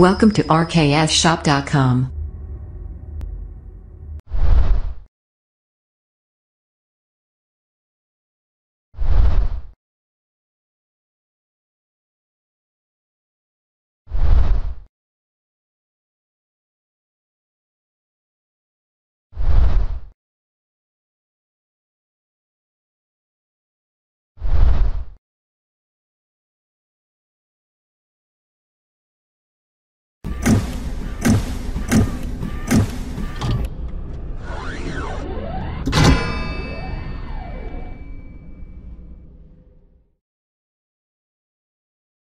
Welcome to RKSshop.com.